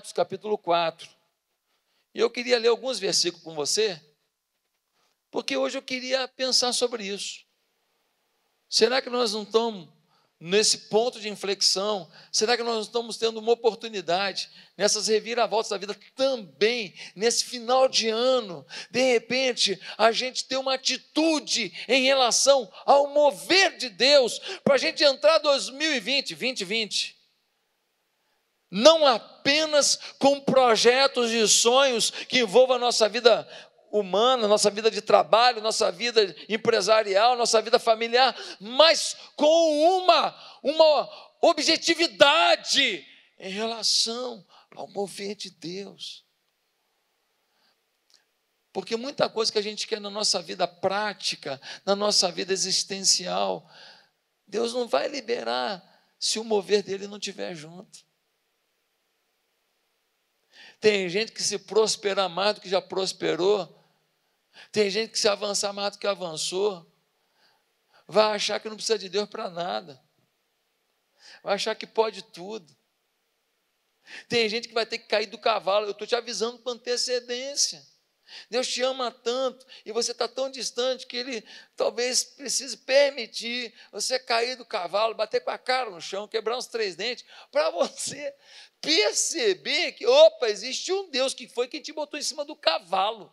Atos capítulo 4. E eu queria ler alguns versículos com você, porque hoje eu queria pensar sobre isso. Será que nós não estamos nesse ponto de inflexão? Será que nós não estamos tendo uma oportunidade nessas reviravoltas da vida também, nesse final de ano, de repente, a gente ter uma atitude em relação ao mover de Deus, para a gente entrar 2020, 2020 não apenas com projetos e sonhos que envolvam a nossa vida humana, nossa vida de trabalho, nossa vida empresarial, nossa vida familiar, mas com uma, uma objetividade em relação ao mover de Deus. Porque muita coisa que a gente quer na nossa vida prática, na nossa vida existencial, Deus não vai liberar se o mover dele não estiver junto. Tem gente que se prosperar mais do que já prosperou. Tem gente que se avançar mais do que avançou. Vai achar que não precisa de Deus para nada. Vai achar que pode tudo. Tem gente que vai ter que cair do cavalo. Eu estou te avisando com antecedência. Deus te ama tanto e você está tão distante que Ele talvez precise permitir você cair do cavalo, bater com a cara no chão, quebrar uns três dentes, para você perceber que, opa, existe um Deus que foi quem te botou em cima do cavalo.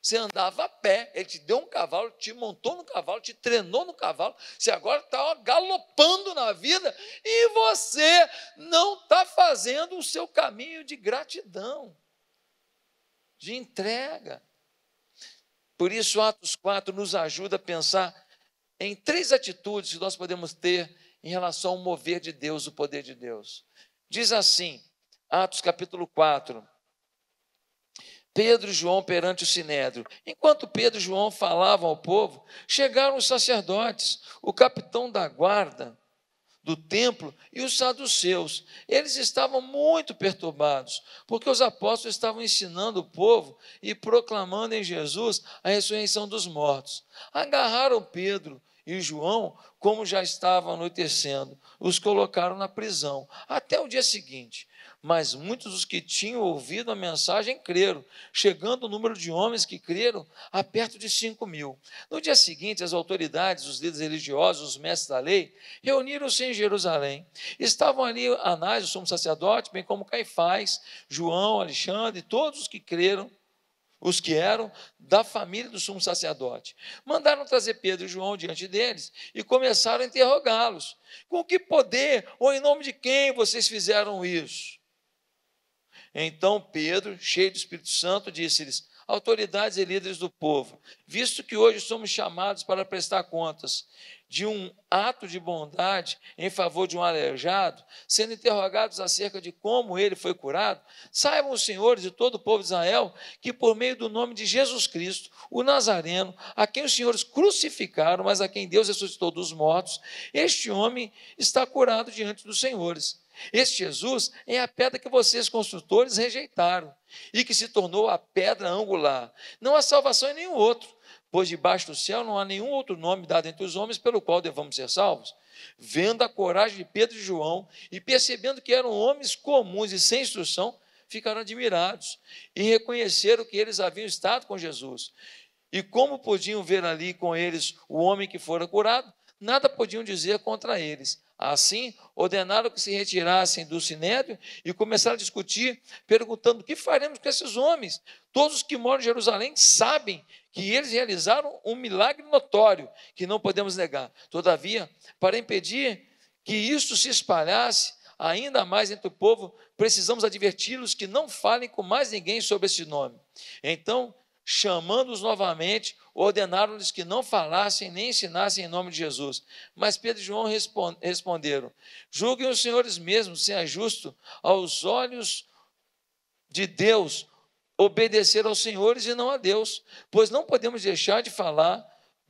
Você andava a pé, ele te deu um cavalo, te montou no cavalo, te treinou no cavalo, você agora está galopando na vida e você não está fazendo o seu caminho de gratidão, de entrega. Por isso, Atos 4 nos ajuda a pensar em três atitudes que nós podemos ter em relação ao mover de Deus, o poder de Deus. Diz assim, Atos capítulo 4. Pedro e João perante o sinédrio. Enquanto Pedro e João falavam ao povo, chegaram os sacerdotes, o capitão da guarda do templo e os saduceus. Eles estavam muito perturbados, porque os apóstolos estavam ensinando o povo e proclamando em Jesus a ressurreição dos mortos. Agarraram Pedro e João, como já estava anoitecendo, os colocaram na prisão até o dia seguinte mas muitos dos que tinham ouvido a mensagem creram, chegando o número de homens que creram a perto de 5 mil. No dia seguinte, as autoridades, os líderes religiosos, os mestres da lei, reuniram-se em Jerusalém. Estavam ali Anás, o sumo sacerdote, bem como Caifás, João, Alexandre, todos os que creram, os que eram da família do sumo sacerdote. Mandaram trazer Pedro e João diante deles e começaram a interrogá-los: com que poder ou em nome de quem vocês fizeram isso? Então Pedro, cheio do Espírito Santo, disse-lhes: Autoridades e líderes do povo, visto que hoje somos chamados para prestar contas de um ato de bondade em favor de um aleijado, sendo interrogados acerca de como ele foi curado, saibam os senhores e todo o povo de Israel que, por meio do nome de Jesus Cristo, o Nazareno, a quem os senhores crucificaram, mas a quem Deus ressuscitou dos mortos, este homem está curado diante dos senhores. Este Jesus é a pedra que vocês, construtores, rejeitaram e que se tornou a pedra angular. Não há salvação em nenhum outro, pois debaixo do céu não há nenhum outro nome dado entre os homens pelo qual devamos ser salvos. Vendo a coragem de Pedro e João e percebendo que eram homens comuns e sem instrução, ficaram admirados e reconheceram que eles haviam estado com Jesus. E como podiam ver ali com eles o homem que fora curado, nada podiam dizer contra eles Assim, ordenaram que se retirassem do sinédrio e começaram a discutir, perguntando: o que faremos com esses homens? Todos os que moram em Jerusalém sabem que eles realizaram um milagre notório, que não podemos negar. Todavia, para impedir que isto se espalhasse ainda mais entre o povo, precisamos adverti-los que não falem com mais ninguém sobre esse nome. Então, chamando-os novamente, ordenaram-lhes que não falassem nem ensinassem em nome de Jesus. Mas Pedro e João responderam: Julguem os senhores mesmos se é justo aos olhos de Deus obedecer aos senhores e não a Deus, pois não podemos deixar de falar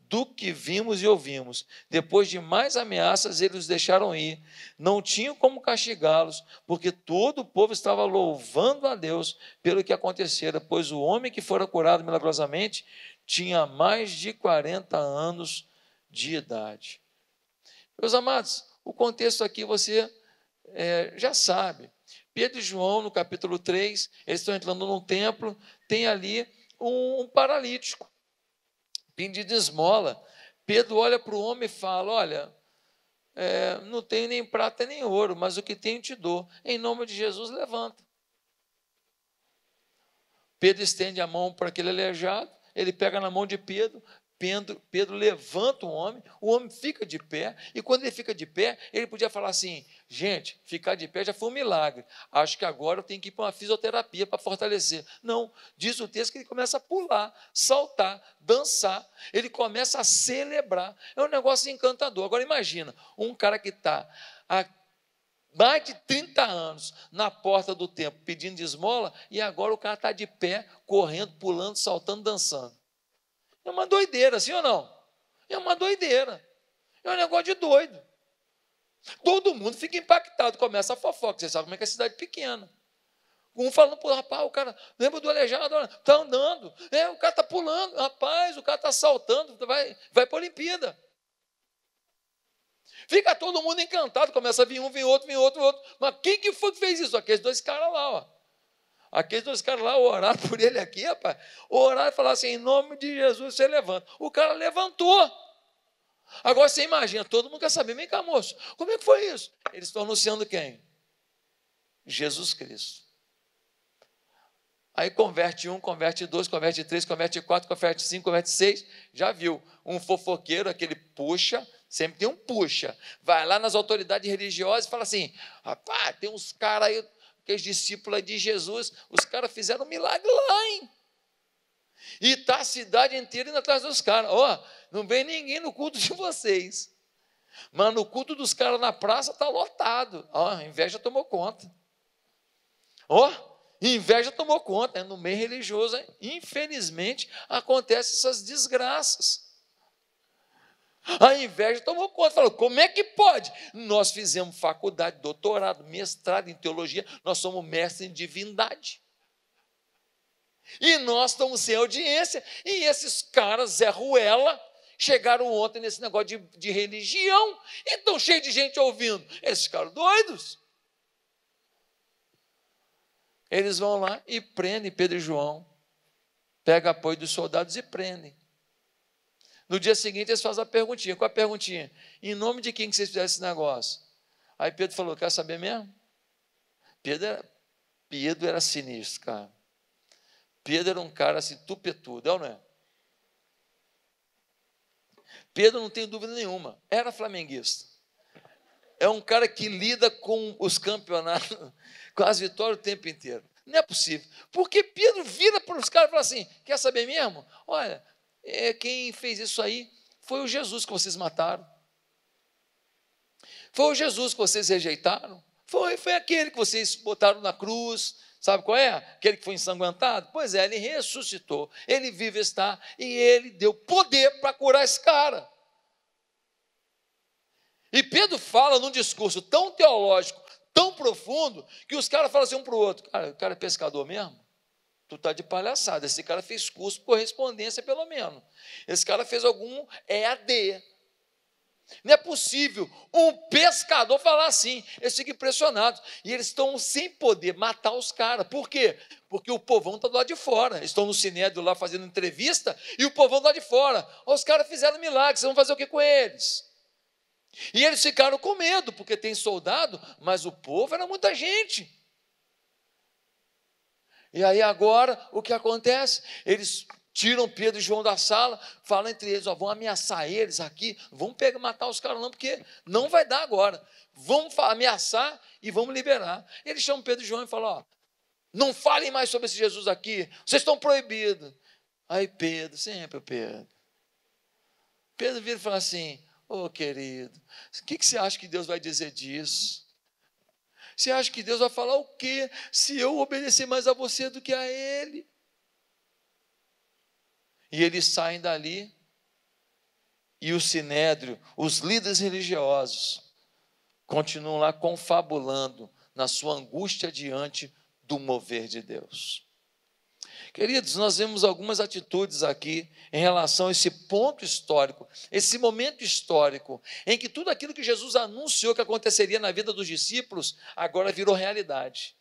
do que vimos e ouvimos. Depois de mais ameaças, eles os deixaram ir. Não tinham como castigá-los, porque todo o povo estava louvando a Deus pelo que acontecera, pois o homem que fora curado milagrosamente tinha mais de 40 anos de idade. Meus amados, o contexto aqui você é, já sabe. Pedro e João, no capítulo 3, eles estão entrando num templo, tem ali um, um paralítico pedindo esmola. Pedro olha para o homem e fala: Olha, é, não tenho nem prata nem ouro, mas o que tenho te dou. Em nome de Jesus, levanta. Pedro estende a mão para aquele aleijado, ele pega na mão de Pedro, Pedro, Pedro levanta o homem, o homem fica de pé, e quando ele fica de pé, ele podia falar assim: gente, ficar de pé já foi um milagre, acho que agora eu tenho que ir para uma fisioterapia para fortalecer. Não, diz o texto que ele começa a pular, saltar, dançar, ele começa a celebrar. É um negócio encantador. Agora imagina, um cara que está há mais de 30 anos na porta do templo pedindo esmola, e agora o cara está de pé, correndo, pulando, saltando, dançando. É uma doideira, sim ou não? É uma doideira. É um negócio de doido. Todo mundo fica impactado, começa a fofoca. Você sabe como é que é a cidade pequena. Um falando para rapaz, o cara, lembra do aleijado? Está andando, é, o cara está pulando, rapaz, o cara está saltando, vai, vai para a Olimpíada. Fica todo mundo encantado, começa a vir um, vir outro, vir outro, vir outro. Mas quem que foi que fez isso? Aqueles dois caras lá, ó. Aqueles dois caras lá oraram por ele aqui, rapaz. Oraram e falaram assim: em nome de Jesus você levanta. O cara levantou. Agora você imagina, todo mundo quer saber, vem cá, moço, como é que foi isso? Eles estão anunciando quem? Jesus Cristo. Aí converte um, converte dois, converte três, converte quatro, converte cinco, converte seis. Já viu? Um fofoqueiro, aquele puxa, sempre tem um puxa. Vai lá nas autoridades religiosas e fala assim: rapaz, tem uns caras aí que os discípulos de Jesus, os caras fizeram um milagre lá, hein? E está a cidade inteira indo atrás dos caras. Ó, oh, não vem ninguém no culto de vocês. Mas no culto dos caras na praça está lotado. Ó, oh, a inveja tomou conta. Ó, oh, inveja tomou conta. É no meio religioso, infelizmente, acontecem essas desgraças. A inveja tomou conta, falou: como é que pode? Nós fizemos faculdade, doutorado, mestrado em teologia, nós somos mestres em divindade. E nós estamos sem audiência. E esses caras, Zé Ruela, chegaram ontem nesse negócio de, de religião e estão cheios de gente ouvindo. Esses caras doidos. Eles vão lá e prendem Pedro e João. Pega apoio dos soldados e prendem. No dia seguinte, eles fazem a perguntinha. Qual a perguntinha? Em nome de quem que vocês fizeram esse negócio? Aí Pedro falou: Quer saber mesmo? Pedro era, Pedro era sinistro, cara. Pedro era um cara assim, tupetudo, é ou não é? Pedro não tem dúvida nenhuma, era flamenguista. É um cara que lida com os campeonatos, com as vitórias o tempo inteiro. Não é possível. Porque Pedro vira para os caras e fala assim: quer saber mesmo? Olha, é, quem fez isso aí foi o Jesus que vocês mataram. Foi o Jesus que vocês rejeitaram. Foi, foi aquele que vocês botaram na cruz. Sabe qual é? Aquele que foi ensanguentado? Pois é, ele ressuscitou, ele vive está e ele deu poder para curar esse cara. E Pedro fala num discurso tão teológico, tão profundo, que os caras falam assim um para o outro: cara, o cara é pescador mesmo? Tu tá de palhaçada. Esse cara fez curso de correspondência, pelo menos. Esse cara fez algum EAD. Não é possível um pescador falar assim. Eles ficam impressionados. E eles estão sem poder matar os caras. Por quê? Porque o povão está do lado de fora. Eles estão no sinédrio lá fazendo entrevista e o povão do lado de fora. Os caras fizeram milagres, vamos fazer o que com eles? E eles ficaram com medo, porque tem soldado, mas o povo era muita gente. E aí agora o que acontece? Eles tiram Pedro e João da sala, falam entre eles, ó, vão ameaçar eles aqui, vão pegar, matar os caras não, porque não vai dar agora. Vamos ameaçar e vamos liberar. Eles chamam Pedro e João e falam, ó, não falem mais sobre esse Jesus aqui, vocês estão proibidos. Aí Pedro, sempre o Pedro. Pedro vira e fala assim, ô oh, querido, o que, que você acha que Deus vai dizer disso? Você acha que Deus vai falar o quê se eu obedecer mais a você do que a Ele? E eles saem dali e o sinédrio, os líderes religiosos, continuam lá confabulando na sua angústia diante do mover de Deus. Queridos, nós vemos algumas atitudes aqui em relação a esse ponto histórico, esse momento histórico, em que tudo aquilo que Jesus anunciou que aconteceria na vida dos discípulos agora virou realidade.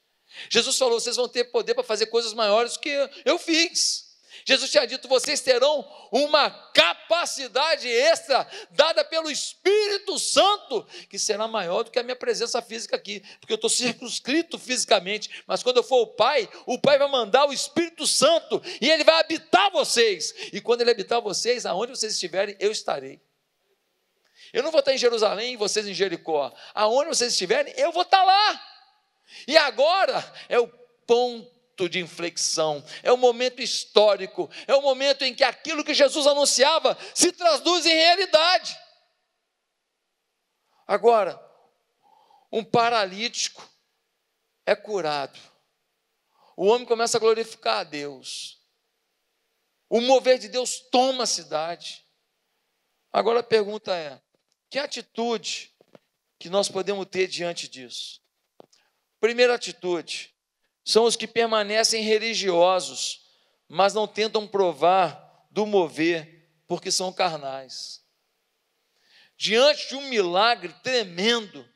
Jesus falou: vocês vão ter poder para fazer coisas maiores do que eu fiz. Jesus tinha dito: vocês terão uma capacidade extra dada pelo Espírito Santo, que será maior do que a minha presença física aqui, porque eu estou circunscrito fisicamente, mas quando eu for o Pai, o Pai vai mandar o Espírito Santo e ele vai habitar vocês. E quando ele habitar vocês, aonde vocês estiverem, eu estarei. Eu não vou estar em Jerusalém e vocês em Jericó. Aonde vocês estiverem, eu vou estar lá. E agora é o ponto momento de inflexão, é um momento histórico, é um momento em que aquilo que Jesus anunciava se traduz em realidade. Agora, um paralítico é curado. O homem começa a glorificar a Deus. O mover de Deus toma a cidade. Agora a pergunta é: que atitude que nós podemos ter diante disso? Primeira atitude, são os que permanecem religiosos, mas não tentam provar do mover, porque são carnais. Diante de um milagre tremendo,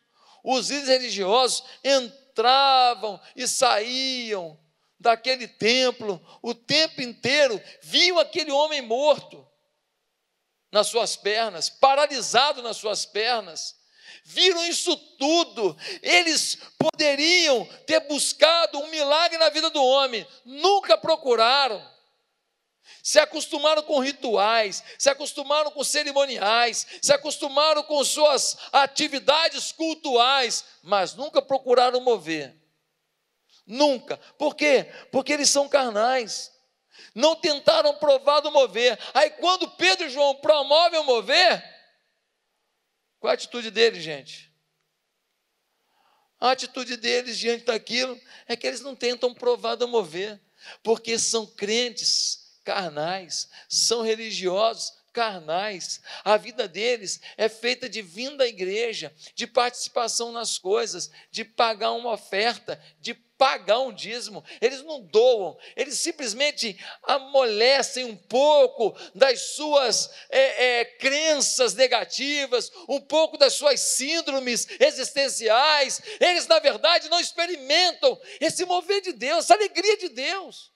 os líderes religiosos entravam e saíam daquele templo o tempo inteiro, viam aquele homem morto nas suas pernas, paralisado nas suas pernas, viram isso tudo, eles poderiam ter buscado um milagre na vida do homem, nunca procuraram. Se acostumaram com rituais, se acostumaram com cerimoniais, se acostumaram com suas atividades cultuais, mas nunca procuraram mover. Nunca. Por quê? Porque eles são carnais. Não tentaram provar do mover. Aí quando Pedro e João promovem o mover, qual a atitude deles, gente? A atitude deles diante daquilo é que eles não tentam provar do mover, porque são crentes carnais, são religiosos carnais. A vida deles é feita de vinda à igreja, de participação nas coisas, de pagar uma oferta, de pagar um dízimo, eles não doam, eles simplesmente amolecem um pouco das suas é, é, crenças negativas, um pouco das suas síndromes existenciais. Eles, na verdade, não experimentam esse mover de Deus, essa alegria de Deus.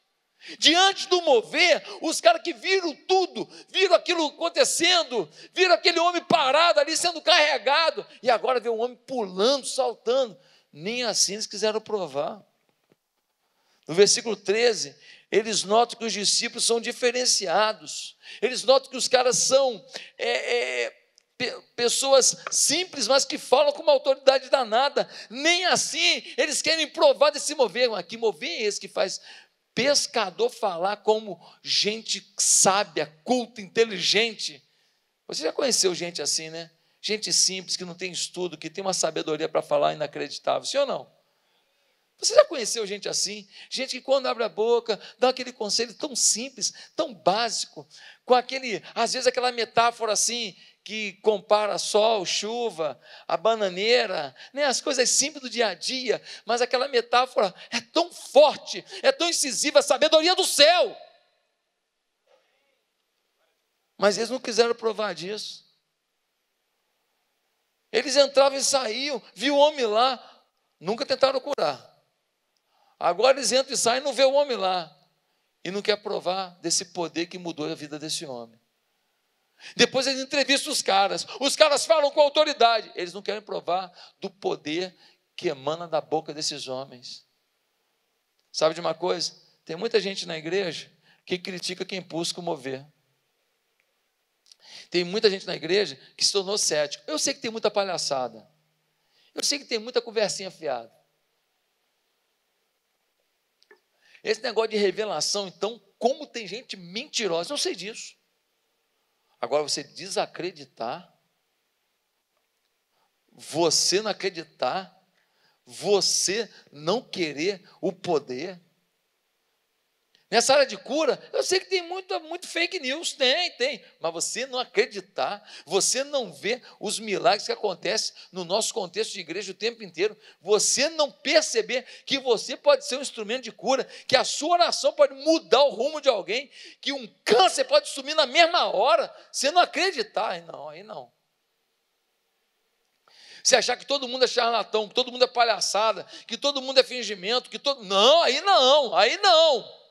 Diante do mover, os caras que viram tudo, viram aquilo acontecendo, viram aquele homem parado ali sendo carregado, e agora vê um homem pulando, saltando. Nem assim eles quiseram provar. No versículo 13, eles notam que os discípulos são diferenciados. Eles notam que os caras são é, é, pessoas simples, mas que falam com uma autoridade danada. Nem assim eles querem provar de se mover. Mas que mover é esse que faz pescador falar como gente sábia, culta, inteligente? Você já conheceu gente assim, né? Gente simples, que não tem estudo, que tem uma sabedoria para falar inacreditável. Sim ou não? Você já conheceu gente assim? Gente que quando abre a boca, dá aquele conselho tão simples, tão básico, com aquele, às vezes aquela metáfora assim, que compara sol, chuva, a bananeira, né, as coisas simples do dia a dia, mas aquela metáfora é tão forte, é tão incisiva, a sabedoria do céu. Mas eles não quiseram provar disso. Eles entravam e saíam, viu o homem lá, nunca tentaram curar. Agora eles entram e saem e não vê o homem lá. E não quer provar desse poder que mudou a vida desse homem. Depois eles entrevistam os caras. Os caras falam com autoridade. Eles não querem provar do poder que emana da boca desses homens. Sabe de uma coisa? Tem muita gente na igreja que critica quem busca o mover. Tem muita gente na igreja que se tornou cético. Eu sei que tem muita palhaçada. Eu sei que tem muita conversinha fiada. Esse negócio de revelação, então, como tem gente mentirosa, eu sei disso. Agora, você desacreditar, você não acreditar, você não querer o poder, Nessa área de cura, eu sei que tem muito, muito fake news, tem, tem, mas você não acreditar, você não ver os milagres que acontecem no nosso contexto de igreja o tempo inteiro, você não perceber que você pode ser um instrumento de cura, que a sua oração pode mudar o rumo de alguém, que um câncer pode sumir na mesma hora, você não acreditar, aí não, aí não. Você achar que todo mundo é charlatão, que todo mundo é palhaçada, que todo mundo é fingimento, que todo. Não, aí não, aí não.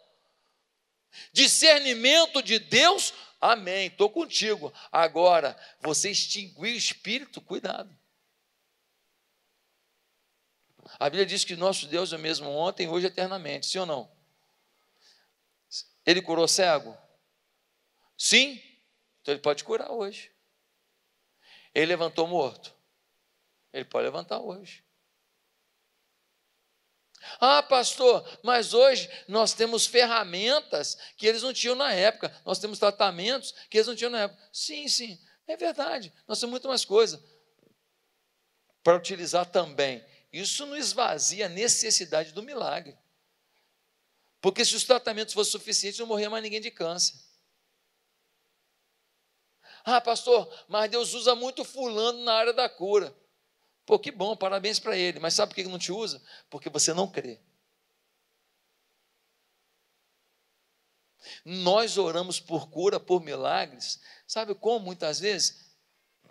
Discernimento de Deus, amém, estou contigo. Agora, você extinguir o espírito, cuidado. A Bíblia diz que nosso Deus é o mesmo ontem, hoje eternamente, sim ou não? Ele curou cego? Sim? Então ele pode curar hoje. Ele levantou morto? Ele pode levantar hoje. Ah, pastor, mas hoje nós temos ferramentas que eles não tinham na época, nós temos tratamentos que eles não tinham na época. Sim, sim, é verdade, nós temos muito mais coisa para utilizar também. Isso não esvazia a necessidade do milagre. Porque se os tratamentos fossem suficientes, não morria mais ninguém de câncer. Ah, pastor, mas Deus usa muito fulano na área da cura. Pô, que bom, parabéns para ele. Mas sabe por que não te usa? Porque você não crê. Nós oramos por cura, por milagres. Sabe como muitas vezes?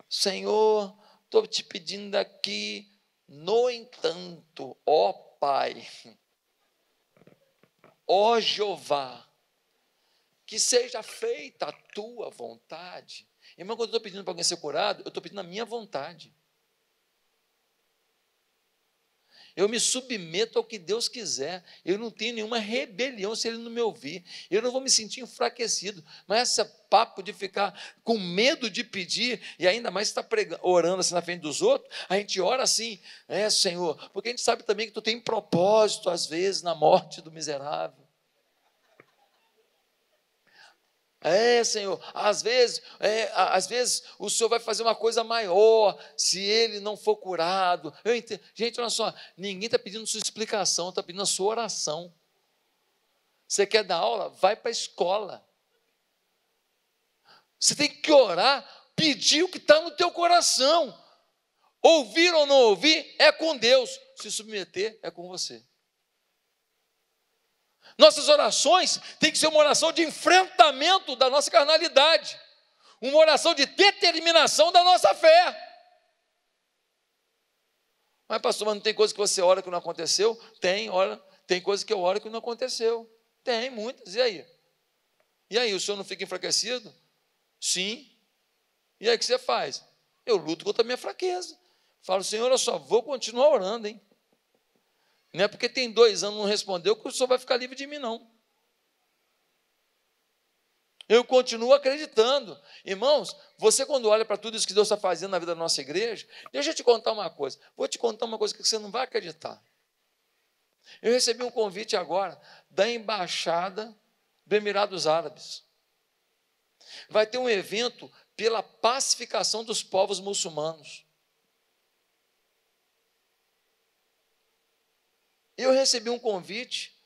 Senhor, estou te pedindo aqui. No entanto, ó Pai, ó Jeová, que seja feita a tua vontade. Irmão, quando eu estou pedindo para alguém ser curado, eu estou pedindo a minha vontade. Eu me submeto ao que Deus quiser. Eu não tenho nenhuma rebelião se Ele não me ouvir. Eu não vou me sentir enfraquecido. Mas esse papo de ficar com medo de pedir e ainda mais estar pregando, orando assim na frente dos outros, a gente ora assim, é Senhor, porque a gente sabe também que tu tem propósito às vezes na morte do miserável. É, Senhor, às vezes, é, às vezes o Senhor vai fazer uma coisa maior se ele não for curado. Eu entendo. Gente, olha só, ninguém está pedindo sua explicação, está pedindo a sua oração. Você quer dar aula? Vai para a escola. Você tem que orar, pedir o que está no teu coração. Ouvir ou não ouvir é com Deus. Se submeter é com você. Nossas orações têm que ser uma oração de enfrentamento da nossa carnalidade, uma oração de determinação da nossa fé. Mas, pastor, mas não tem coisa que você ora que não aconteceu? Tem, ora, tem coisa que eu oro que não aconteceu. Tem, muitas. E aí? E aí, o senhor não fica enfraquecido? Sim. E aí, o que você faz? Eu luto contra a minha fraqueza. Falo, Senhor, eu só vou continuar orando, hein? Não é porque tem dois anos não respondeu que o senhor vai ficar livre de mim, não. Eu continuo acreditando. Irmãos, você quando olha para tudo isso que Deus está fazendo na vida da nossa igreja, deixa eu te contar uma coisa. Vou te contar uma coisa que você não vai acreditar. Eu recebi um convite agora da embaixada do Emirados Árabes. Vai ter um evento pela pacificação dos povos muçulmanos. Eu recebi um convite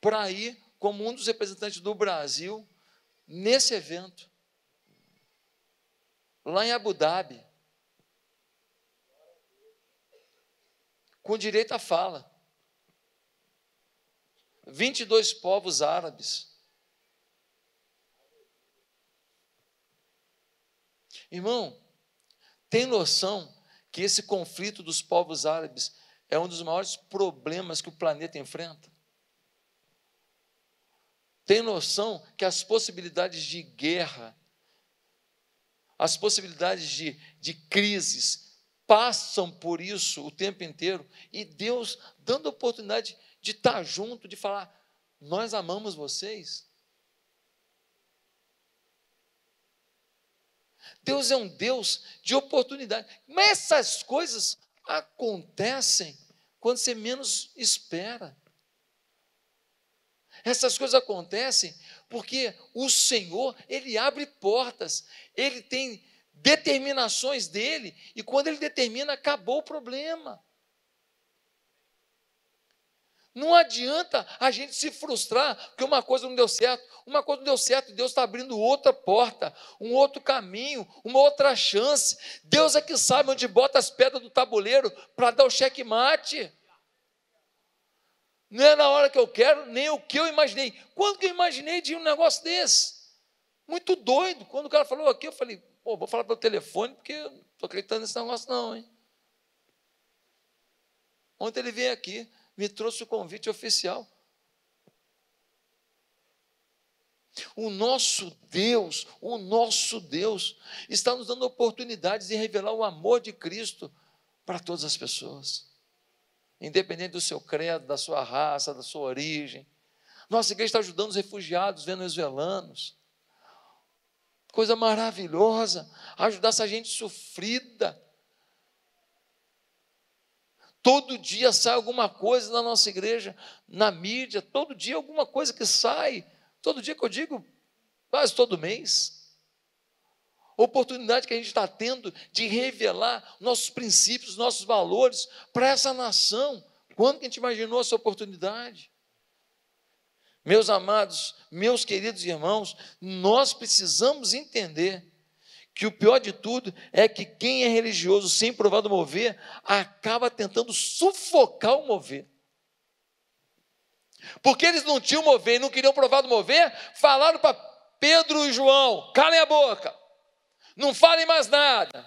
para ir como um dos representantes do Brasil nesse evento, lá em Abu Dhabi, com direito à fala. 22 povos árabes. Irmão, tem noção que esse conflito dos povos árabes é um dos maiores problemas que o planeta enfrenta. Tem noção que as possibilidades de guerra, as possibilidades de, de crises, passam por isso o tempo inteiro, e Deus dando a oportunidade de estar junto, de falar: Nós amamos vocês. Deus é um Deus de oportunidade. Mas essas coisas acontecem quando você menos espera. Essas coisas acontecem porque o Senhor, ele abre portas, ele tem determinações dele, e quando ele determina, acabou o problema. Não adianta a gente se frustrar porque uma coisa não deu certo, uma coisa não deu certo e Deus está abrindo outra porta, um outro caminho, uma outra chance. Deus é que sabe onde bota as pedras do tabuleiro para dar o checkmate. Não é na hora que eu quero, nem o que eu imaginei. Quando que eu imaginei de um negócio desse? Muito doido. Quando o cara falou aqui, eu falei, pô, vou falar pelo telefone porque eu não estou acreditando nesse negócio não, hein? Ontem ele veio aqui me trouxe o convite oficial. O nosso Deus, o nosso Deus, está nos dando oportunidades de revelar o amor de Cristo para todas as pessoas, independente do seu credo, da sua raça, da sua origem. Nossa igreja está ajudando os refugiados venezuelanos. Coisa maravilhosa, ajudar essa gente sofrida, Todo dia sai alguma coisa na nossa igreja, na mídia, todo dia alguma coisa que sai. Todo dia que eu digo, quase todo mês. Oportunidade que a gente está tendo de revelar nossos princípios, nossos valores para essa nação. Quando que a gente imaginou essa oportunidade? Meus amados, meus queridos irmãos, nós precisamos entender que o pior de tudo é que quem é religioso sem provar do mover acaba tentando sufocar o mover. Porque eles não tinham mover e não queriam provar do mover, falaram para Pedro e João: calem a boca, não falem mais nada.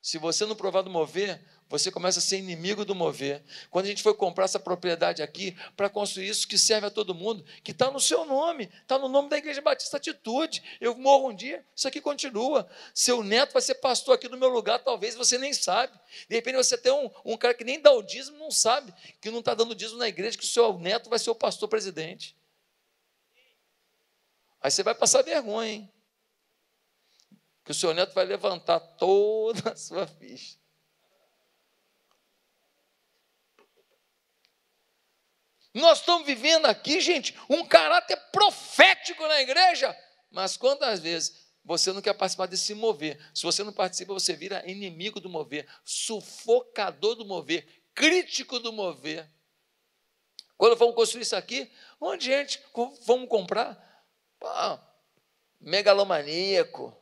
Se você não provar do mover, você começa a ser inimigo do mover. Quando a gente foi comprar essa propriedade aqui, para construir isso que serve a todo mundo, que está no seu nome, está no nome da Igreja Batista Atitude. Eu morro um dia, isso aqui continua. Seu neto vai ser pastor aqui no meu lugar, talvez você nem sabe. De repente você tem um, um cara que nem dá o dízimo, não sabe, que não está dando dízimo na igreja, que o seu neto vai ser o pastor presidente. Aí você vai passar vergonha, hein? Que o seu neto vai levantar toda a sua ficha. Nós estamos vivendo aqui, gente, um caráter profético na igreja, mas quantas vezes você não quer participar desse mover? Se você não participa, você vira inimigo do mover, sufocador do mover, crítico do mover. Quando vamos construir isso aqui, onde gente vamos comprar? megalomaníaco,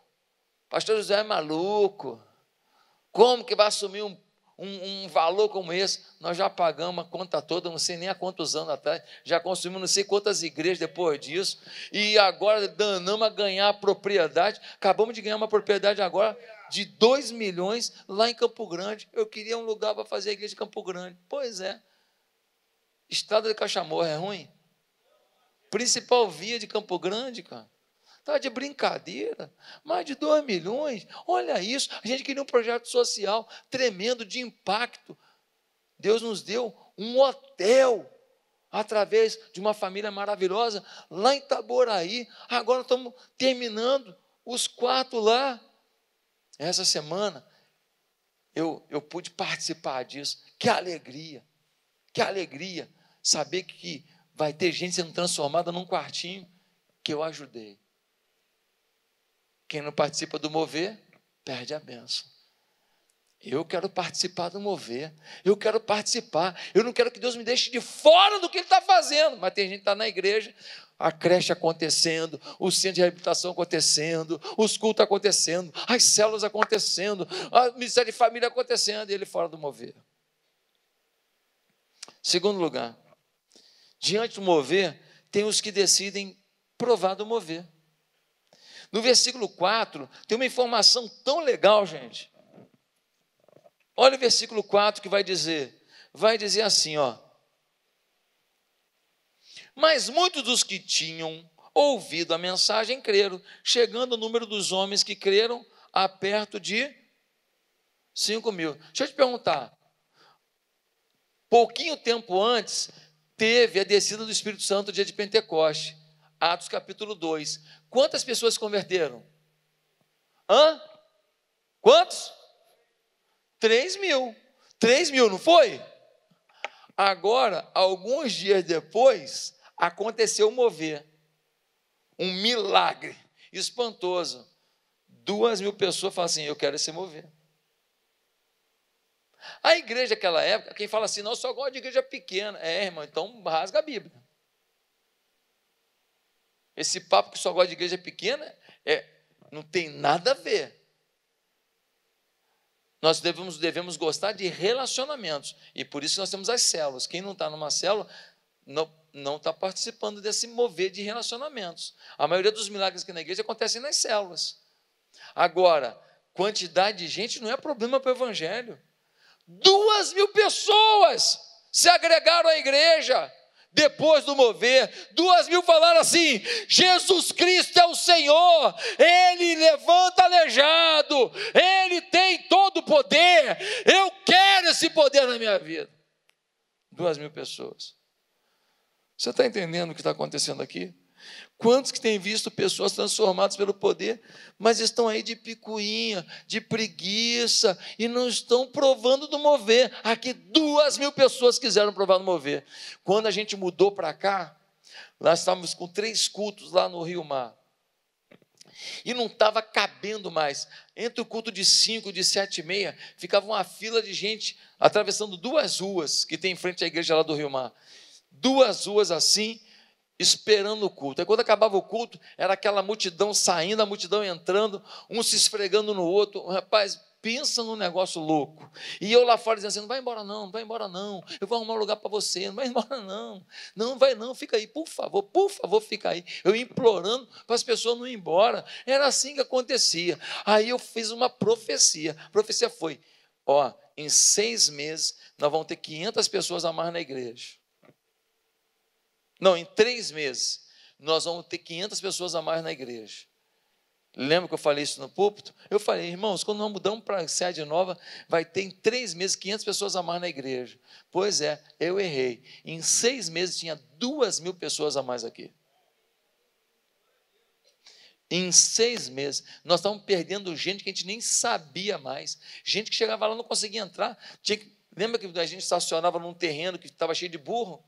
pastor José é maluco. Como que vai assumir um um, um, valor como esse, nós já pagamos a conta toda, não sei nem há quantos anos atrás, já construímos não sei quantas igrejas depois disso, e agora danamos a ganhar a propriedade, acabamos de ganhar uma propriedade agora de 2 milhões lá em Campo Grande. Eu queria um lugar para fazer a igreja de Campo Grande. Pois é. Estrada de Cachamorra é ruim? Principal via de Campo Grande, cara. Está de brincadeira? Mais de 2 milhões? Olha isso. A gente queria um projeto social tremendo, de impacto. Deus nos deu um hotel através de uma família maravilhosa lá em Itaboraí. Agora estamos terminando os quatro lá. Essa semana eu, eu pude participar disso. Que alegria! Que alegria saber que vai ter gente sendo transformada num quartinho que eu ajudei. Quem não participa do mover, perde a benção. Eu quero participar do mover. Eu quero participar. Eu não quero que Deus me deixe de fora do que Ele está fazendo. Mas tem gente que está na igreja, a creche acontecendo, o centro de reabilitação acontecendo, os cultos acontecendo, as células acontecendo, a ministério de família acontecendo, e ele fora do mover. Segundo lugar, diante do mover, tem os que decidem provar do mover. No versículo 4, tem uma informação tão legal, gente. Olha o versículo 4 que vai dizer: vai dizer assim, ó. Mas muitos dos que tinham ouvido a mensagem creram, chegando o número dos homens que creram a perto de 5 mil. Deixa eu te perguntar. Pouquinho tempo antes, teve a descida do Espírito Santo, dia de Pentecoste, Atos capítulo 2. Quantas pessoas se converteram? Hã? Quantos? 3 mil. 3 mil, não foi? Agora, alguns dias depois, aconteceu mover. Um milagre espantoso. Duas mil pessoas falam assim: Eu quero se mover. A igreja daquela época, quem fala assim, não, só gosta de igreja pequena. É, irmão, então rasga a Bíblia. Esse papo que só gosta de igreja pequena é, não tem nada a ver. Nós devemos, devemos gostar de relacionamentos. E por isso nós temos as células. Quem não está numa célula não está participando desse mover de relacionamentos. A maioria dos milagres que na igreja acontecem nas células. Agora, quantidade de gente não é problema para o evangelho. Duas mil pessoas se agregaram à igreja depois do mover. Duas mil falaram assim: Jesus Cristo é o Senhor, Ele levanta aleijado, Ele tem todo o poder, eu quero esse poder na minha vida. Duas mil pessoas. Você está entendendo o que está acontecendo aqui? Quantos que têm visto pessoas transformadas pelo poder, mas estão aí de picuinha, de preguiça, e não estão provando do mover. Aqui duas mil pessoas quiseram provar do mover. Quando a gente mudou para cá, nós estávamos com três cultos lá no Rio Mar. E não estava cabendo mais. Entre o culto de cinco, de sete e meia, ficava uma fila de gente atravessando duas ruas que tem em frente à igreja lá do Rio Mar. Duas ruas assim, esperando o culto. Aí quando acabava o culto, era aquela multidão saindo, a multidão entrando, um se esfregando no outro. Rapaz, pensa num negócio louco. E eu lá fora dizendo assim: não vai embora não, não vai embora não, eu vou arrumar um lugar para você, não vai embora não, não vai não, fica aí, por favor, por favor, fica aí. Eu implorando para as pessoas não ir embora. Era assim que acontecia. Aí eu fiz uma profecia. A profecia foi: ó, em seis meses nós vamos ter 500 pessoas a mais na igreja. Não, em três meses, nós vamos ter 500 pessoas a mais na igreja. Lembra que eu falei isso no púlpito? Eu falei, irmãos, quando nós mudamos para a sede nova, vai ter em três meses 500 pessoas a mais na igreja. Pois é, eu errei. Em seis meses tinha duas mil pessoas a mais aqui. Em seis meses, nós estávamos perdendo gente que a gente nem sabia mais. Gente que chegava lá não conseguia entrar. Que... lembra que a gente estacionava num terreno que estava cheio de burro?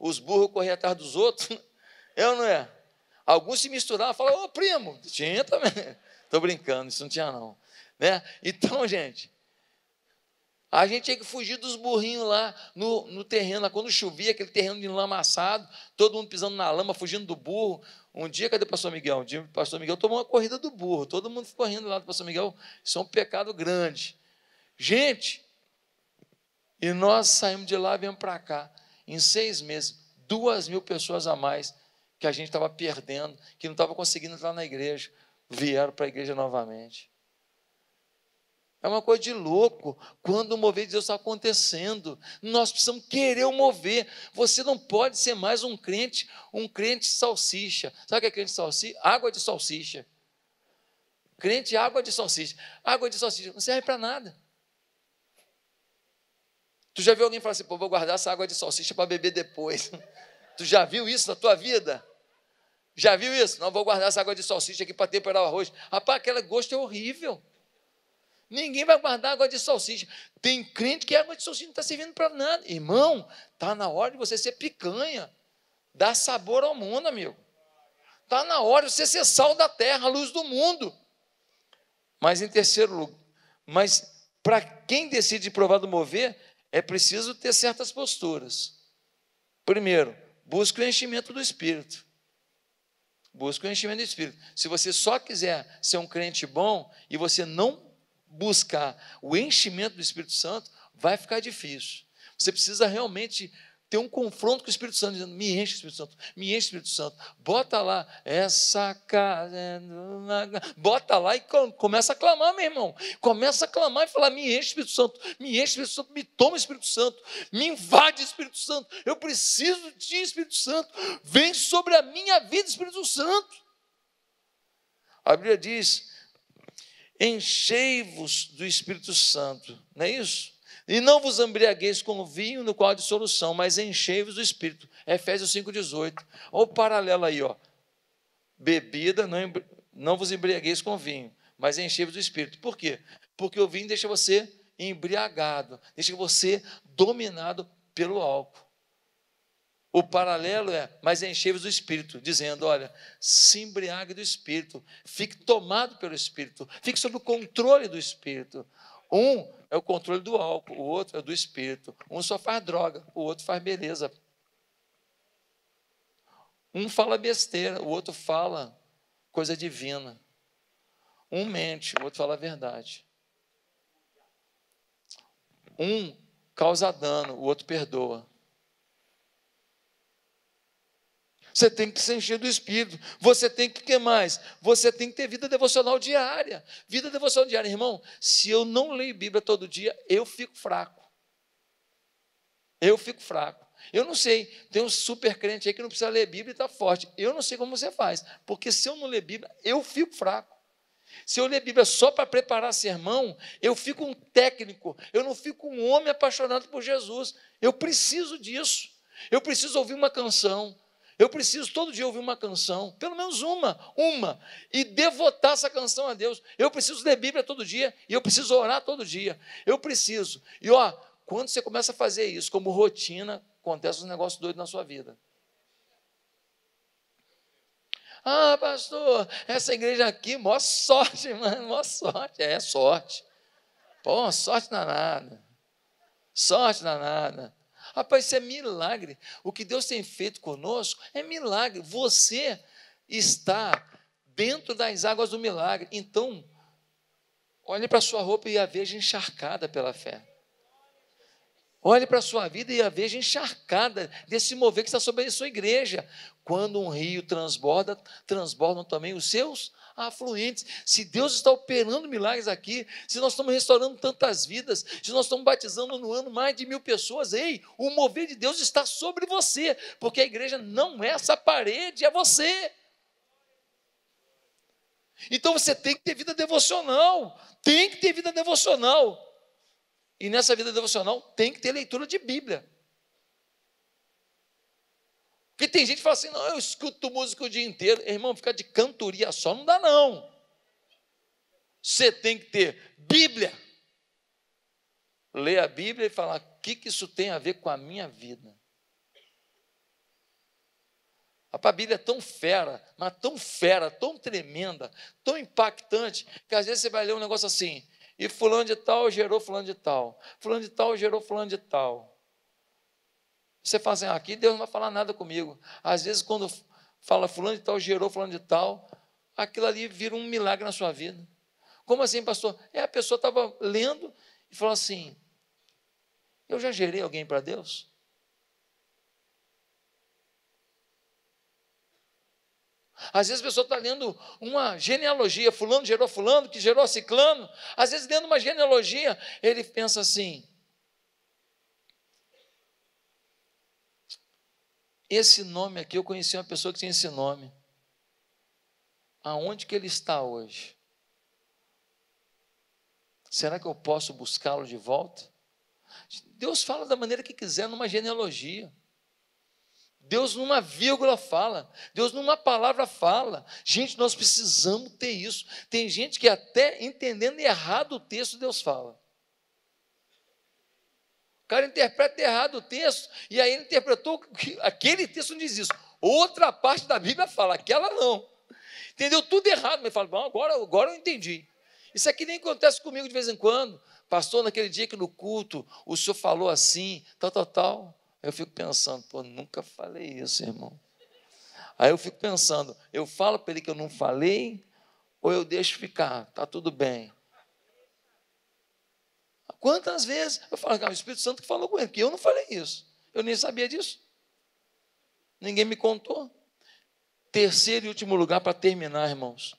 Os burros corriam atrás dos outros. É né? ou não é? Alguns se misturavam, falavam, ô primo, tinha também. Estou brincando, isso não tinha não. Né? Então, gente, a gente tinha que fugir dos burrinhos lá no, no terreno. Lá, quando chovia, aquele terreno de lama assado, todo mundo pisando na lama, fugindo do burro. Um dia, cadê o pastor Miguel? Um dia o pastor Miguel tomou uma corrida do burro. Todo mundo ficou correndo lá do pastor Miguel. Isso é um pecado grande. Gente, e nós saímos de lá e viemos para cá em seis meses, duas mil pessoas a mais que a gente estava perdendo, que não estava conseguindo entrar na igreja, vieram para a igreja novamente. É uma coisa de louco quando o mover de Deus está acontecendo. Nós precisamos querer o mover. Você não pode ser mais um crente, um crente salsicha. Sabe o que é crente salsicha? Água de salsicha. Crente água de salsicha. Água de salsicha não serve para nada. Tu já viu alguém falar assim, pô, vou guardar essa água de salsicha para beber depois. tu já viu isso na tua vida? Já viu isso? Não, vou guardar essa água de salsicha aqui para temperar o arroz. Rapaz, aquele gosto é horrível. Ninguém vai guardar água de salsicha. Tem crente que a água de salsicha não está servindo para nada. Irmão, está na hora de você ser picanha. Dá sabor ao mundo, amigo. Está na hora de você ser sal da terra, luz do mundo. Mas em terceiro lugar, mas para quem decide provar do mover, é preciso ter certas posturas. Primeiro, busque o enchimento do Espírito. Busque o enchimento do Espírito. Se você só quiser ser um crente bom e você não buscar o enchimento do Espírito Santo, vai ficar difícil. Você precisa realmente ter um confronto com o Espírito Santo, dizendo: me enche, Espírito Santo, me enche, Espírito Santo, bota lá, essa casa, bota lá e começa a clamar, meu irmão, começa a clamar e falar: me enche, Espírito Santo, me enche, Espírito Santo, me toma, Espírito Santo, me invade, Espírito Santo, eu preciso de Espírito Santo, vem sobre a minha vida, Espírito Santo. A Bíblia diz: enchei-vos do Espírito Santo, não é isso? E não vos embriagueis com o vinho no qual há dissolução, mas enchei-vos do Espírito. Efésios 5,18. Olha o paralelo aí, ó. Bebida, não, embri... não vos embriagueis com o vinho, mas enchei-vos do Espírito. Por quê? Porque o vinho deixa você embriagado, deixa você dominado pelo álcool. O paralelo é, mas enchei-vos do Espírito, dizendo: olha, se embriague do Espírito, fique tomado pelo Espírito, fique sob o controle do Espírito. Um é o controle do álcool, o outro é do espírito. Um só faz droga, o outro faz beleza. Um fala besteira, o outro fala coisa divina. Um mente, o outro fala a verdade. Um causa dano, o outro perdoa. Você tem que se encher do Espírito. Você tem que, que mais? Você tem que ter vida devocional diária. Vida devocional diária, irmão. Se eu não leio Bíblia todo dia, eu fico fraco. Eu fico fraco. Eu não sei. Tem um super crente aí que não precisa ler Bíblia e está forte. Eu não sei como você faz. Porque se eu não ler Bíblia, eu fico fraco. Se eu ler Bíblia só para preparar sermão, eu fico um técnico, eu não fico um homem apaixonado por Jesus. Eu preciso disso. Eu preciso ouvir uma canção, eu preciso todo dia ouvir uma canção, pelo menos uma, uma, e devotar essa canção a Deus. Eu preciso ler Bíblia todo dia e eu preciso orar todo dia. Eu preciso. E ó, quando você começa a fazer isso como rotina, acontece um negócio doido na sua vida. Ah, pastor, essa igreja aqui, mó sorte, mano, mó sorte. É, sorte. Pô, sorte danada. Sorte danada. Rapaz, isso é milagre. O que Deus tem feito conosco é milagre. Você está dentro das águas do milagre. Então, olhe para a sua roupa e a veja encharcada pela fé. Olhe para a sua vida e a veja encharcada desse mover que está sobre a sua igreja. Quando um rio transborda, transbordam também os seus afluentes. Se Deus está operando milagres aqui, se nós estamos restaurando tantas vidas, se nós estamos batizando no ano mais de mil pessoas, ei, o mover de Deus está sobre você, porque a igreja não é essa parede, é você. Então você tem que ter vida devocional, tem que ter vida devocional. E nessa vida devocional tem que ter leitura de Bíblia. Porque tem gente que fala assim: não, eu escuto música o dia inteiro. Irmão, ficar de cantoria só não dá, não. Você tem que ter Bíblia. Ler a Bíblia e falar: o que, que isso tem a ver com a minha vida? A Bíblia é tão fera, mas tão fera, tão tremenda, tão impactante, que às vezes você vai ler um negócio assim: e fulano de tal gerou fulano de tal. Fulano de tal gerou fulano de tal. Você fala assim, ah, aqui Deus não vai falar nada comigo. Às vezes, quando fala fulano de tal gerou fulano de tal, aquilo ali vira um milagre na sua vida. Como assim, pastor? É, a pessoa estava lendo e falou assim, eu já gerei alguém para Deus? Às vezes a pessoa está lendo uma genealogia, fulano gerou fulano, que gerou ciclano. Às vezes, lendo uma genealogia, ele pensa assim: esse nome aqui, eu conheci uma pessoa que tinha esse nome. Aonde que ele está hoje? Será que eu posso buscá-lo de volta? Deus fala da maneira que quiser numa genealogia. Deus numa vírgula fala, Deus numa palavra fala. Gente, nós precisamos ter isso. Tem gente que até entendendo errado o texto, Deus fala. O cara interpreta errado o texto, e aí ele interpretou que aquele texto não diz isso. Outra parte da Bíblia fala, aquela não. Entendeu tudo errado, mas fala, bom, agora, agora eu entendi. Isso aqui nem acontece comigo de vez em quando. Pastor, naquele dia que no culto o senhor falou assim, tal, tal, tal. Eu fico pensando, pô, nunca falei isso, irmão. Aí eu fico pensando, eu falo para ele que eu não falei ou eu deixo ficar, tá tudo bem. Quantas vezes eu falo, cara, ah, o Espírito Santo que falou com ele, que eu não falei isso. Eu nem sabia disso. Ninguém me contou. Terceiro e último lugar para terminar, irmãos.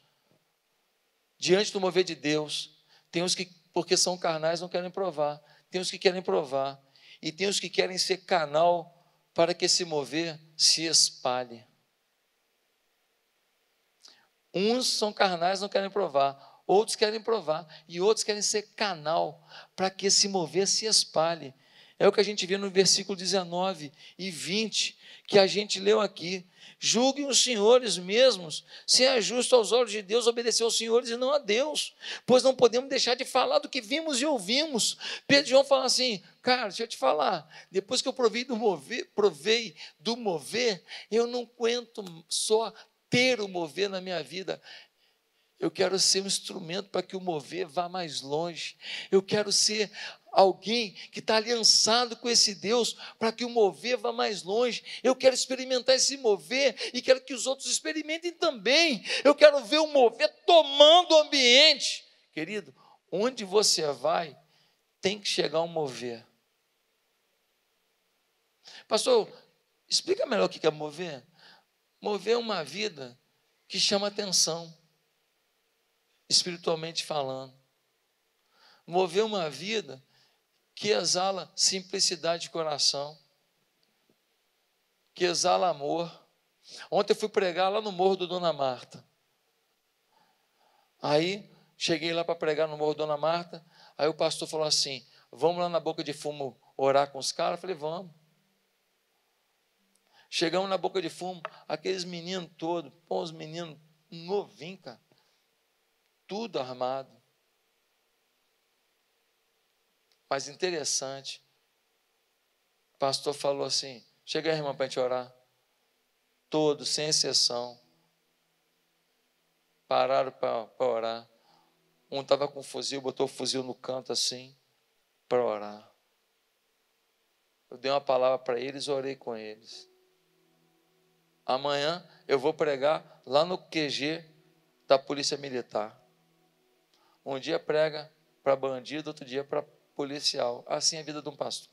Diante do mover de Deus, tem os que, porque são carnais, não querem provar. Tem os que querem provar e tem os que querem ser canal para que esse mover se espalhe. Uns são carnais, não querem provar, outros querem provar, e outros querem ser canal para que esse mover se espalhe. É o que a gente vê no versículo 19 e 20 que a gente leu aqui. Julguem os senhores mesmos, se é justo aos olhos de Deus obedecer aos senhores e não a Deus, pois não podemos deixar de falar do que vimos e ouvimos. Pedro João fala assim: Cara, deixa eu te falar, depois que eu provei do mover, provei do mover eu não aguento só ter o mover na minha vida, eu quero ser um instrumento para que o mover vá mais longe. Eu quero ser alguém que está aliançado com esse Deus para que o mover vá mais longe. Eu quero experimentar esse mover e quero que os outros experimentem também. Eu quero ver o mover tomando o ambiente. Querido, onde você vai, tem que chegar um mover. Pastor, explica melhor o que é mover. Mover é uma vida que chama atenção, espiritualmente falando. Mover uma vida que exala simplicidade de coração, que exala amor. Ontem eu fui pregar lá no Morro do Dona Marta. Aí cheguei lá para pregar no Morro Dona Marta. Aí o pastor falou assim: Vamos lá na boca de fumo orar com os caras? Eu falei: Vamos. Chegamos na boca de fumo, aqueles meninos todos, pô, os meninos novinhos, cara, tudo armado. Mas interessante, o pastor falou assim: chega aí, irmã, para a gente orar. Todos, sem exceção, pararam para orar. Um estava com um fuzil, botou o fuzil no canto assim, para orar. Eu dei uma palavra para eles, orei com eles. Amanhã eu vou pregar lá no QG da Polícia Militar. Um dia prega para bandido, outro dia para policial. Assim é a vida de um pastor.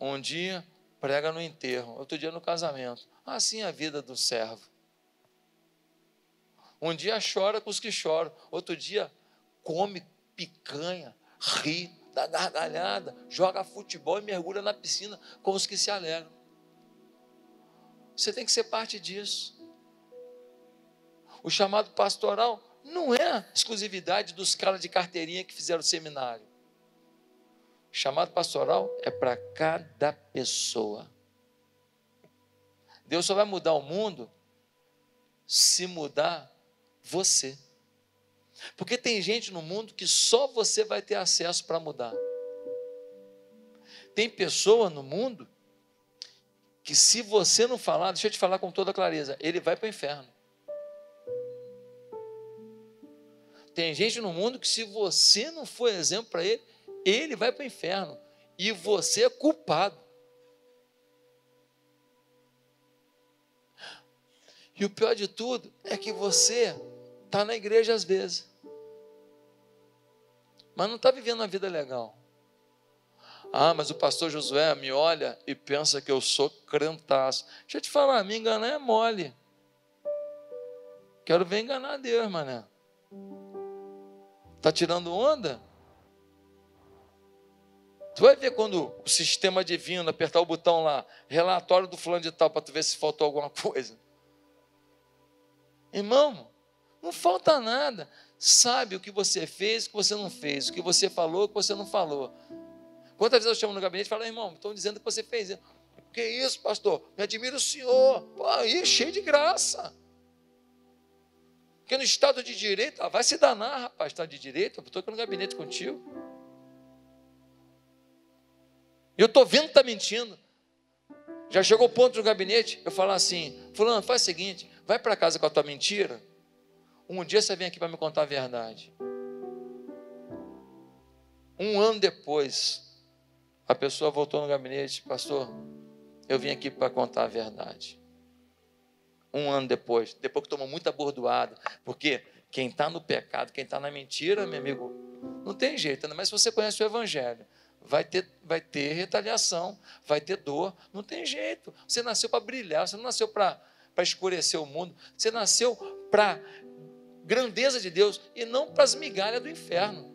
Um dia prega no enterro, outro dia no casamento. Assim é a vida do servo. Um dia chora com os que choram, outro dia come picanha, ri, dá gargalhada, joga futebol e mergulha na piscina com os que se alegram. Você tem que ser parte disso. O chamado pastoral não é exclusividade dos caras de carteirinha que fizeram o seminário. Chamado pastoral é para cada pessoa. Deus só vai mudar o mundo se mudar você. Porque tem gente no mundo que só você vai ter acesso para mudar. Tem pessoa no mundo que, se você não falar, deixa eu te falar com toda clareza, ele vai para o inferno. Tem gente no mundo que, se você não for exemplo para ele, ele vai para o inferno. E você é culpado. E o pior de tudo é que você está na igreja às vezes, mas não está vivendo uma vida legal. Ah, mas o pastor Josué me olha e pensa que eu sou crentaço. Deixa eu te falar, me enganar é mole. Quero ver enganar Deus, mané. Está tirando onda? Tu vai ver quando o sistema divino apertar o botão lá, relatório do fulano de tal, para tu ver se faltou alguma coisa. Irmão, não falta nada. Sabe o que você fez, o que você não fez, o que você falou, o que você não falou. Quantas vezes eu chamo no gabinete e falo, irmão, estão dizendo que você fez. Que isso, pastor? Me admira o senhor. Pô, aí, cheio de graça. Porque no Estado de Direito, ah, vai se danar, rapaz, Estado tá de Direito, eu estou aqui no gabinete contigo. Eu estou vendo que está mentindo. Já chegou o ponto do gabinete, eu falar assim, fulano, faz o seguinte, vai para casa com a tua mentira, um dia você vem aqui para me contar a verdade. Um ano depois, a pessoa voltou no gabinete, pastor, eu vim aqui para contar a verdade um ano depois, depois que tomou muita bordoada. Porque quem está no pecado, quem está na mentira, meu amigo, não tem jeito, ainda né? mais se você conhece o Evangelho. Vai ter, vai ter retaliação, vai ter dor, não tem jeito. Você nasceu para brilhar, você não nasceu para escurecer o mundo, você nasceu para grandeza de Deus e não para as migalhas do inferno.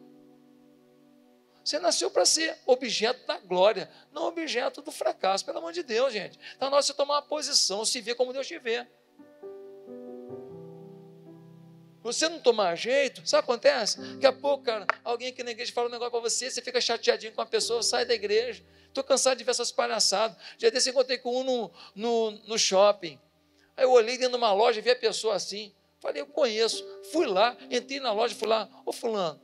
Você nasceu para ser objeto da glória, não objeto do fracasso, pelo amor de Deus, gente. Então, nós se tomar uma posição, se ver como Deus te vê. Você não tomar jeito, sabe o que acontece? Daqui a pouco, cara, alguém aqui na igreja fala um negócio para você, você fica chateadinho com a pessoa, sai da igreja. Estou cansado de ver essas palhaçadas. Já desse encontrei com um no, no, no shopping. Aí eu olhei dentro de uma loja e vi a pessoa assim. Falei, eu conheço. Fui lá, entrei na loja, fui lá. Ô fulano,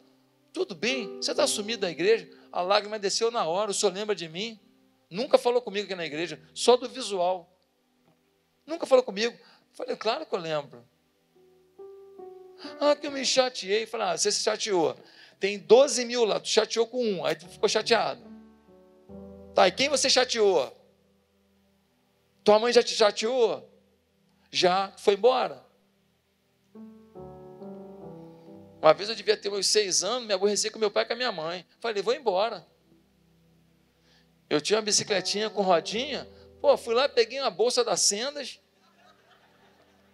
tudo bem? Você está sumido da igreja? A lágrima desceu na hora, o senhor lembra de mim? Nunca falou comigo aqui na igreja, só do visual. Nunca falou comigo. Falei, claro que eu lembro. Ah, que eu me chateei. Falei, ah, você se chateou. Tem 12 mil lá, tu chateou com um, aí tu ficou chateado. Tá, e quem você chateou? Tua mãe já te chateou? Já foi embora. Uma vez eu devia ter meus seis anos, me aborreci com meu pai e com a minha mãe. Falei, vou embora. Eu tinha uma bicicletinha com rodinha. Pô, fui lá, peguei uma bolsa das Sendas.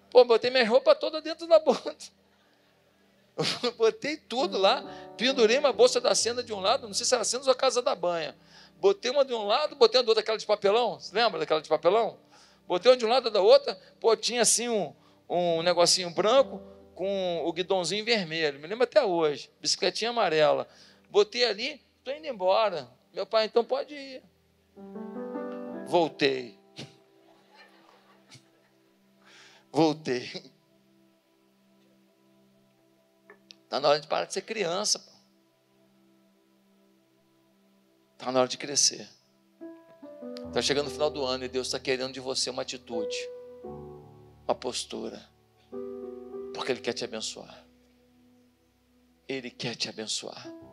Pô, botei minha roupa toda dentro da bolsa. Eu botei tudo lá, pendurei uma bolsa da cena de um lado, não sei se era cena ou a casa da banha. Botei uma de um lado, botei uma do outro, aquela de papelão. Você lembra daquela de papelão? Botei uma de um lado, da outra. Pô, tinha assim um, um negocinho branco com o guidãozinho vermelho. Me lembro até hoje. Bicicletinha amarela. Botei ali, estou indo embora. Meu pai, então pode ir. Voltei. Voltei. Está na hora de parar de ser criança. Está na hora de crescer. Está chegando o final do ano e Deus está querendo de você uma atitude, uma postura, porque Ele quer te abençoar. Ele quer te abençoar.